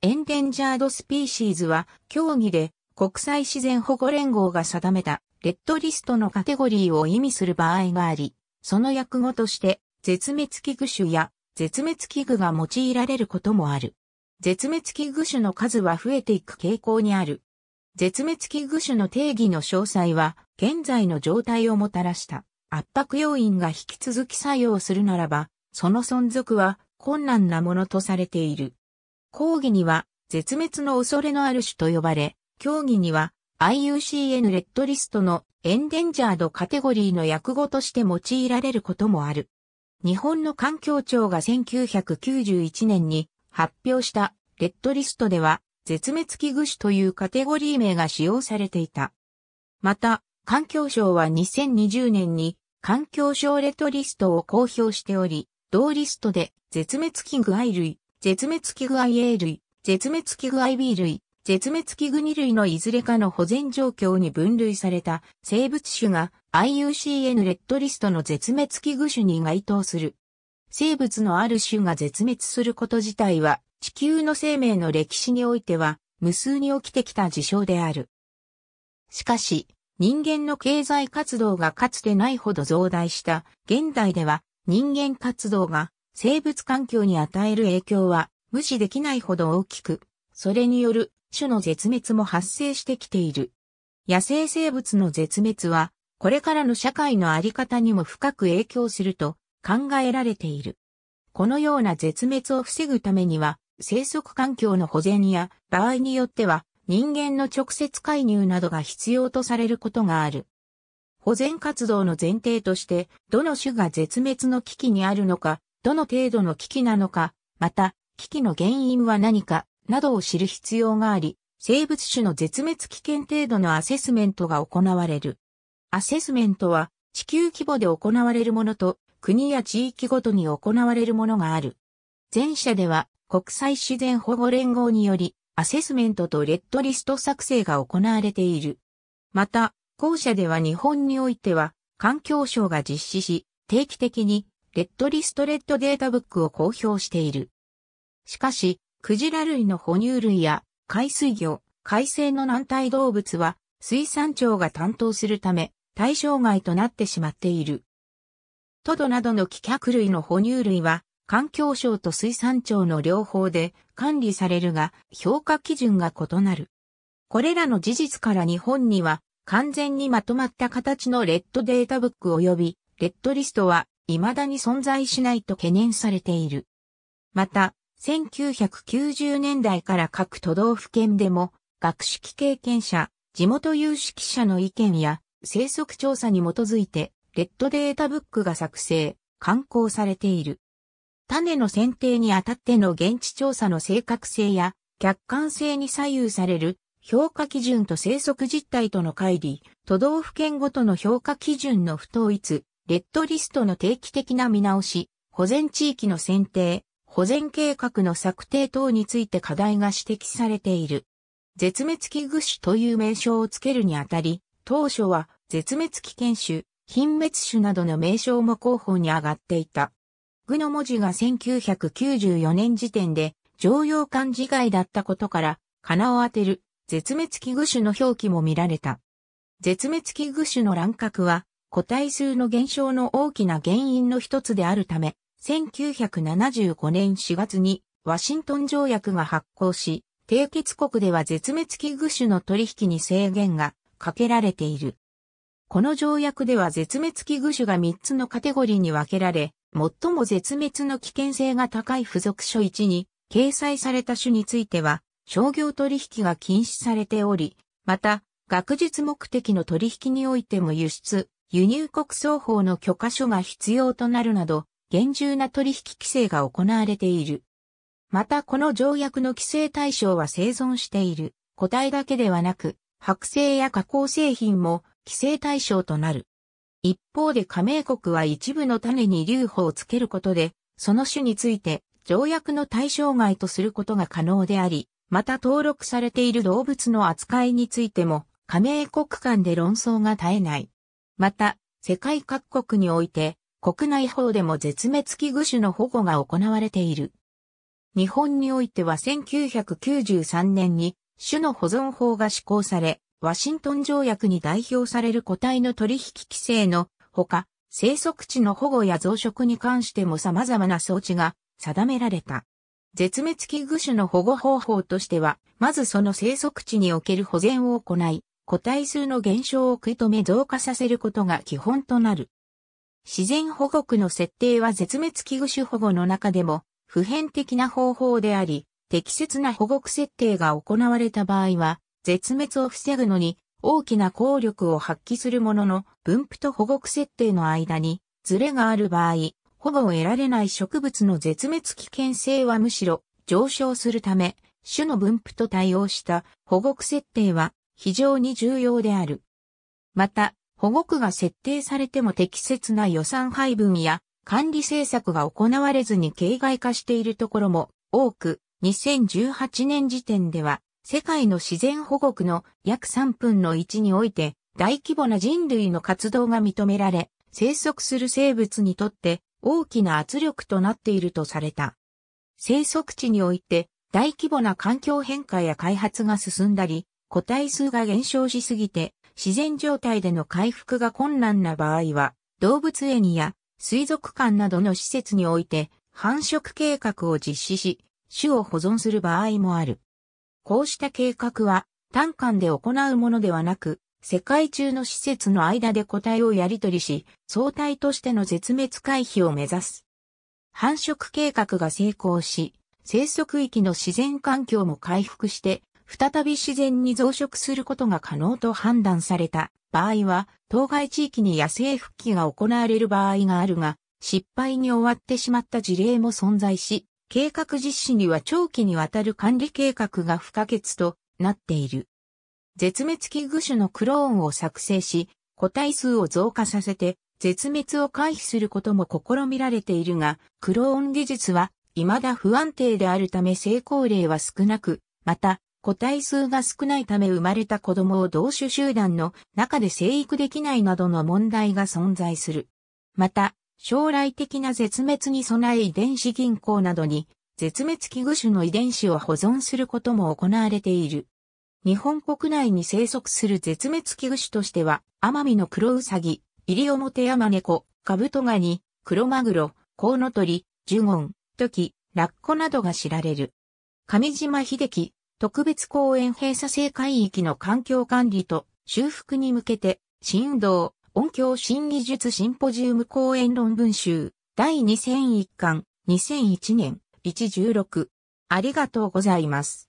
エンデンジャードスピーシーズは、協議で国際自然保護連合が定めたレッドリストのカテゴリーを意味する場合があり、その訳語として、絶滅危惧種や絶滅危惧が用いられることもある。絶滅危惧種の数は増えていく傾向にある。絶滅危惧種の定義の詳細は、現在の状態をもたらした圧迫要因が引き続き作用するならば、その存続は困難なものとされている。講義には絶滅の恐れのある種と呼ばれ、競技には IUCN レッドリストのエンデンジャードカテゴリーの訳語として用いられることもある。日本の環境庁が1991年に発表したレッドリストでは絶滅危惧種というカテゴリー名が使用されていた。また、環境省は2020年に環境省レッドリストを公表しており、同リストで絶滅危惧愛類、絶滅危惧 IA 類、絶滅危惧 IB 類、絶滅危惧2類のいずれかの保全状況に分類された生物種が IUCN レッドリストの絶滅危惧種に該当する。生物のある種が絶滅すること自体は地球の生命の歴史においては無数に起きてきた事象である。しかし、人間の経済活動がかつてないほど増大した現代では人間活動が生物環境に与える影響は無視できないほど大きく、それによる種の絶滅も発生してきている。野生生物の絶滅は、これからの社会のあり方にも深く影響すると考えられている。このような絶滅を防ぐためには、生息環境の保全や、場合によっては、人間の直接介入などが必要とされることがある。保全活動の前提として、どの種が絶滅の危機にあるのか、どの程度の危機なのか、また、危機の原因は何か、などを知る必要があり、生物種の絶滅危険程度のアセスメントが行われる。アセスメントは地球規模で行われるものと国や地域ごとに行われるものがある。前者では国際自然保護連合によりアセスメントとレッドリスト作成が行われている。また、後者では日本においては環境省が実施し定期的にレッドリストレッドデータブックを公表している。しかし、クジラ類の哺乳類や海水魚、海生の軟体動物は水産庁が担当するため対象外となってしまっている。トドなどの棄却類の哺乳類は環境省と水産庁の両方で管理されるが評価基準が異なる。これらの事実から日本には完全にまとまった形のレッドデータブック及びレッドリストは未だに存在しないと懸念されている。また、1990年代から各都道府県でも、学識経験者、地元有識者の意見や、生息調査に基づいて、レッドデータブックが作成、刊行されている。種の選定にあたっての現地調査の正確性や客観性に左右される評価基準と生息実態との乖離、都道府県ごとの評価基準の不統一、レッドリストの定期的な見直し、保全地域の選定、保全計画の策定等について課題が指摘されている。絶滅危惧種という名称をつけるにあたり、当初は絶滅危険種、品滅種などの名称も候補に上がっていた。具の文字が1994年時点で常用漢字外だったことから、かなを当てる絶滅危惧種の表記も見られた。絶滅危惧種の乱獲は個体数の減少の大きな原因の一つであるため、1975年4月にワシントン条約が発行し、締結国では絶滅危惧種の取引に制限がかけられている。この条約では絶滅危惧種が3つのカテゴリーに分けられ、最も絶滅の危険性が高い付属書1に掲載された種については、商業取引が禁止されており、また、学術目的の取引においても輸出、輸入国双方の許可書が必要となるなど、厳重な取引規制が行われている。またこの条約の規制対象は生存している個体だけではなく、剥製や加工製品も規制対象となる。一方で加盟国は一部の種に留保をつけることで、その種について条約の対象外とすることが可能であり、また登録されている動物の扱いについても、加盟国間で論争が絶えない。また、世界各国において、国内法でも絶滅危惧種の保護が行われている。日本においては1993年に種の保存法が施行され、ワシントン条約に代表される個体の取引規制のほか、生息地の保護や増殖に関しても様々な装置が定められた。絶滅危惧種の保護方法としては、まずその生息地における保全を行い、個体数の減少を食い止め増加させることが基本となる。自然保護区の設定は絶滅危惧種保護の中でも普遍的な方法であり、適切な保護区設定が行われた場合は、絶滅を防ぐのに大きな効力を発揮するものの、分布と保護区設定の間にズレがある場合、保護を得られない植物の絶滅危険性はむしろ上昇するため、種の分布と対応した保護区設定は非常に重要である。また、保護区が設定されても適切な予算配分や管理政策が行われずに形骸化しているところも多く、2018年時点では世界の自然保護区の約3分の1において大規模な人類の活動が認められ、生息する生物にとって大きな圧力となっているとされた。生息地において大規模な環境変化や開発が進んだり、個体数が減少しすぎて、自然状態での回復が困難な場合は、動物園や水族館などの施設において繁殖計画を実施し、種を保存する場合もある。こうした計画は、単管で行うものではなく、世界中の施設の間で個体をやり取りし、相対としての絶滅回避を目指す。繁殖計画が成功し、生息域の自然環境も回復して、再び自然に増殖することが可能と判断された場合は、当該地域に野生復帰が行われる場合があるが、失敗に終わってしまった事例も存在し、計画実施には長期にわたる管理計画が不可欠となっている。絶滅危惧種のクローンを作成し、個体数を増加させて、絶滅を回避することも試みられているが、クローン技術は未だ不安定であるため成功例は少なく、また、個体数が少ないため生まれた子供を同種集団の中で生育できないなどの問題が存在する。また、将来的な絶滅に備え遺伝子銀行などに絶滅危惧種の遺伝子を保存することも行われている。日本国内に生息する絶滅危惧種としては、アマミの黒ウサギ、イリオモテヤマネコ、カブトガニ、クロマグロ、コウノトリ、ジュゴン、トキ、ラッコなどが知られる。上島秀樹、特別公園閉鎖性海域の環境管理と修復に向けて、新運動、音響新技術シンポジウム公演論文集、第2001巻、2001年、116。ありがとうございます。